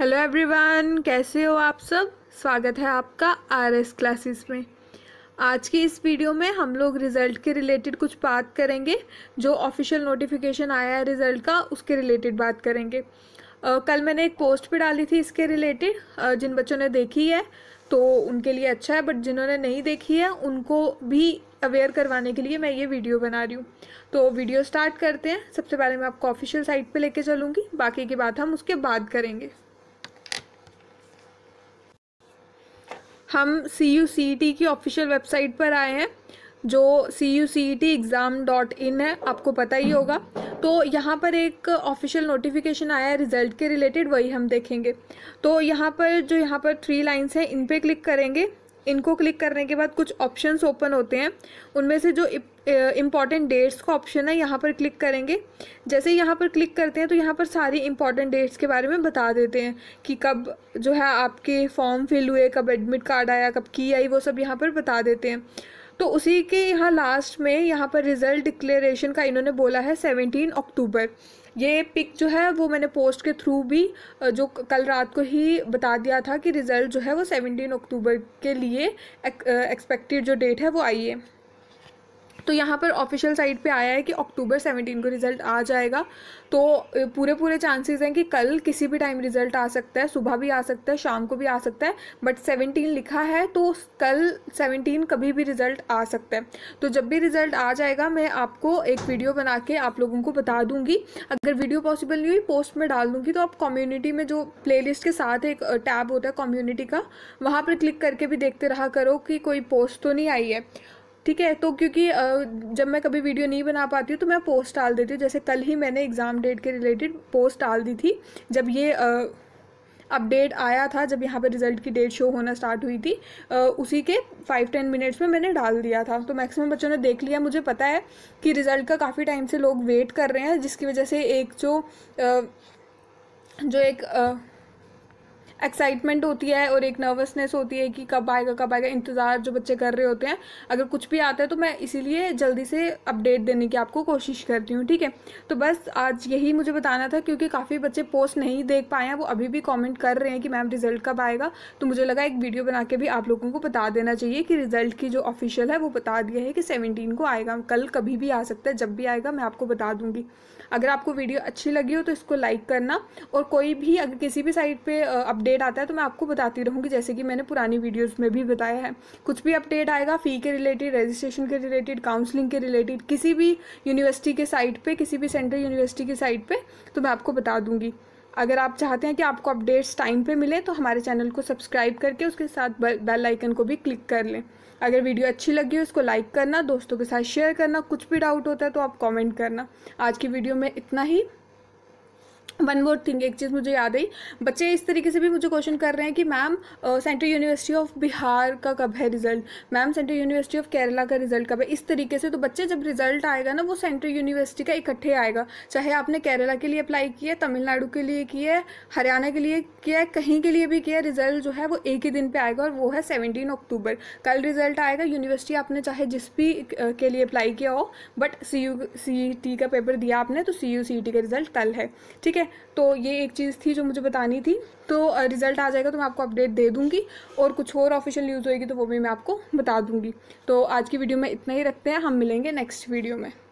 hello everyone कैसे हो आप सब स्वागत है आपका आर एस क्लासेस में आज की इस वीडियो में हम लोग रिज़ल्ट के रिलेटेड कुछ बात करेंगे जो ऑफिशियल नोटिफिकेशन आया है रिज़ल्ट का उसके रिलेटेड बात करेंगे आ, कल मैंने एक पोस्ट भी डाली थी इसके रिलेटेड जिन बच्चों ने देखी है तो उनके लिए अच्छा है बट जिन्होंने नहीं देखी है उनको भी अवेयर करवाने के लिए मैं ये वीडियो बना रही हूँ तो वीडियो स्टार्ट करते हैं सबसे पहले मैं आपको ऑफिशियल साइट पर लेके चलूँगी बाकी की बात हम उसके बाद करेंगे हम सी यू सी टी की ऑफिशियल वेबसाइट पर आए हैं जो C U C T exam dot in है आपको पता ही होगा तो यहाँ पर एक ऑफिशियल नोटिफिकेशन आया है रिज़ल्ट के रिलेटेड वही हम देखेंगे तो यहाँ पर जो यहाँ पर थ्री लाइन्स हैं इन पे क्लिक करेंगे इनको क्लिक करने के बाद कुछ ऑप्शंस ओपन होते हैं उनमें से जो इम्पॉर्टेंट डेट्स का ऑप्शन है यहाँ पर क्लिक करेंगे जैसे यहाँ पर क्लिक करते हैं तो यहाँ पर सारी इम्पॉर्टेंट डेट्स के बारे में बता देते हैं कि कब जो है आपके फॉर्म फिल हुए कब एडमिट कार्ड आया कब की आई वो सब यहाँ पर बता देते हैं तो उसी के यहाँ लास्ट में यहाँ पर रिज़ल्ट डिक्लेरेशन का इन्होंने बोला है सेवनटीन अक्टूबर ये पिक जो है वो मैंने पोस्ट के थ्रू भी जो कल रात को ही बता दिया था कि रिज़ल्ट जो है वो सेवनटीन अक्टूबर के लिए एक्सपेक्टेड जो डेट है वो आई है तो यहाँ पर ऑफिशियल साइट पे आया है कि अक्टूबर 17 को रिज़ल्ट आ जाएगा तो पूरे पूरे चांसेस हैं कि कल किसी भी टाइम रिज़ल्ट आ सकता है सुबह भी आ सकता है शाम को भी आ सकता है बट 17 लिखा है तो कल 17 कभी भी रिज़ल्ट आ सकता है तो जब भी रिज़ल्ट आ जाएगा मैं आपको एक वीडियो बना के आप लोगों को बता दूँगी अगर वीडियो पॉसिबल नहीं हुई पोस्ट में डाल दूँगी तो आप कम्युनिटी में जो प्ले के साथ एक टैब होता है कम्युनिटी का वहाँ पर क्लिक करके भी देखते रहा करो कि कोई पोस्ट तो नहीं आई है ठीक है तो क्योंकि जब मैं कभी वीडियो नहीं बना पाती हूँ तो मैं पोस्ट डाल देती हूँ जैसे कल ही मैंने एग्ज़ाम डेट के रिलेटेड पोस्ट डाल दी थी जब ये अपडेट आया था जब यहाँ पर रिजल्ट की डेट शो होना स्टार्ट हुई थी आ, उसी के फाइव टेन मिनट्स में मैंने डाल दिया था तो मैक्सिमम बच्चों ने देख लिया मुझे पता है कि रिज़ल्ट का काफ़ी टाइम से लोग वेट कर रहे हैं जिसकी वजह से एक जो आ, जो एक आ, एक्साइटमेंट होती है और एक नर्वसनेस होती है कि कब आएगा कब आएगा इंतज़ार जो बच्चे कर रहे होते हैं अगर कुछ भी आता है तो मैं इसीलिए जल्दी से अपडेट देने की आपको कोशिश करती हूँ ठीक है तो बस आज यही मुझे बताना था क्योंकि काफ़ी बच्चे पोस्ट नहीं देख पाए हैं वो अभी भी कॉमेंट कर रहे हैं कि मैम रिज़ल्ट कब आएगा तो मुझे लगा एक वीडियो बना के भी आप लोगों को बता देना चाहिए कि रिज़ल्ट की जो ऑफिशियल है वो बता दिया है कि सेवनटीन को आएगा कल कभी भी आ सकता है जब भी आएगा मैं आपको बता दूँगी अगर आपको वीडियो अच्छी लगी हो तो इसको लाइक करना और कोई भी अगर किसी भी साइट पे अपडेट आता है तो मैं आपको बताती रहूँगी जैसे कि मैंने पुरानी वीडियोज़ में भी बताया है कुछ भी अपडेट आएगा फ़ी के रिलेटेड रजिस्ट्रेशन के रिलेटेड काउंसलिंग के रिलेटेड किसी भी यूनिवर्सिटी के साइट पर किसी भी सेंट्रल यूनिवर्सिटी की साइट पर तो मैं आपको बता दूँगी अगर आप चाहते हैं कि आपको अपडेट्स टाइम पे मिले तो हमारे चैनल को सब्सक्राइब करके उसके साथ बेल आइकन को भी क्लिक कर लें अगर वीडियो अच्छी लगी हो इसको लाइक करना दोस्तों के साथ शेयर करना कुछ भी डाउट होता है तो आप कमेंट करना आज की वीडियो में इतना ही वन मोर थिंग एक चीज़ मुझे याद आई बच्चे इस तरीके से भी मुझे क्वेश्चन कर रहे हैं कि ma'am central university of Bihar का कब है result ma'am central university of Kerala का रिजल्ट कब है इस तरीके से तो बच्चे जब रिजल्ट आएगा ना वो सेंट्रल यूनिवर्सिटी का इकट्ठे आएगा चाहे आपने केरला के लिए अप्लाई किया तमिलनाडु के लिए किया हरियाणा के लिए किया है कहीं के लिए भी किया रिजल्ट जो है वो एक ही दिन पर आएगा और वो है सेवनटीन अक्टूबर कल रिजल्ट आएगा यूनिवर्सिटी आपने चाहे जिस भी के लिए अप्लाई किया हो but C U C T का पेपर दिया आपने तो सी यू सी टी का रिजल्ट कल है ठीक है है तो ये एक चीज़ थी जो मुझे बतानी थी तो रिज़ल्ट आ जाएगा तो मैं आपको अपडेट दे दूँगी और कुछ और ऑफिशियल न्यूज़ होएगी तो वो भी मैं आपको बता दूँगी तो आज की वीडियो में इतना ही रखते हैं हम मिलेंगे नेक्स्ट वीडियो में